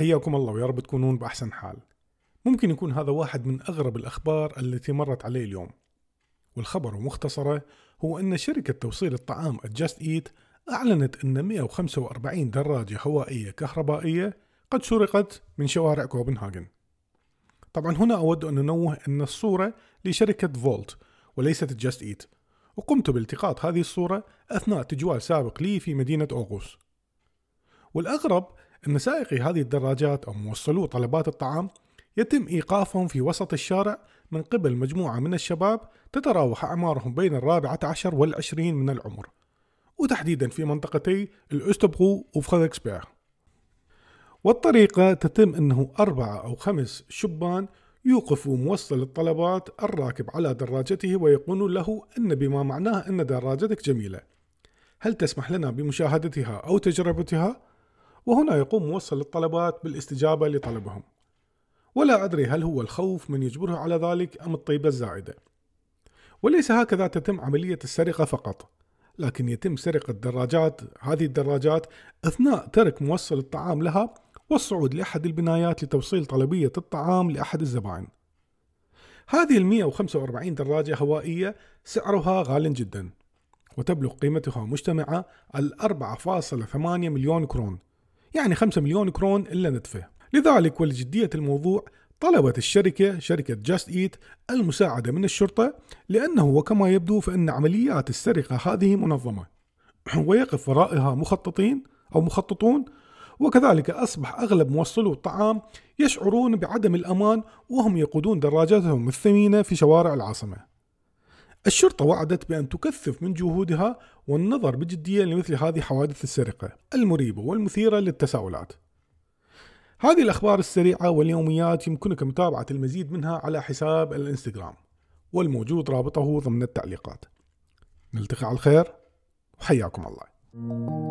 حياكم الله ويا رب تكونون بأحسن حال ممكن يكون هذا واحد من أغرب الأخبار التي مرت عليه اليوم والخبر ومختصرة هو أن شركة توصيل الطعام Just Eat أعلنت أن 145 دراجة هوائية كهربائية قد سرقت من شوارع كوبنهاجن طبعا هنا أود أن أنوه أن الصورة لشركة فولت وليست جاست إيت وقمت بالتقاط هذه الصورة أثناء تجوال سابق لي في مدينة أوغوس والأغرب أن سائقي هذه الدراجات أو موصلو طلبات الطعام يتم إيقافهم في وسط الشارع من قبل مجموعة من الشباب تتراوح أعمارهم بين الرابعة عشر والعشرين من العمر وتحديدا في منطقتي الأستبغو وفريكسبير والطريقة تتم أنه أربعة أو خمس شبان يوقفوا موصل الطلبات الراكب على دراجته ويقولون له أن بما معناه أن دراجتك جميلة هل تسمح لنا بمشاهدتها أو تجربتها؟ وهنا يقوم موصل الطلبات بالاستجابة لطلبهم ولا أدري هل هو الخوف من يجبره على ذلك أم الطيبة الزائدة وليس هكذا تتم عملية السرقة فقط لكن يتم سرقة دراجات هذه الدراجات أثناء ترك موصل الطعام لها والصعود لأحد البنايات لتوصيل طلبية الطعام لأحد الزبائن هذه ال 145 دراجة هوائية سعرها غال جدا وتبلغ قيمتها مجتمعة ال 4.8 مليون كرون يعني 5 مليون كرون إلا نتفه لذلك ولجدية الموضوع طلبت الشركة شركة جاست إيت المساعدة من الشرطة لأنه وكما يبدو فإن عمليات السرقة هذه منظمة ويقف ورائها مخططين أو مخططون وكذلك أصبح أغلب موصلو الطعام يشعرون بعدم الأمان وهم يقودون دراجاتهم الثمينة في شوارع العاصمة الشرطة وعدت بأن تكثف من جهودها والنظر بجدية لمثل هذه حوادث السرقة المريبة والمثيرة للتساؤلات. هذه الأخبار السريعة واليوميات يمكنك متابعة المزيد منها على حساب الانستغرام والموجود رابطه ضمن التعليقات. نلتقي على الخير وحياكم الله.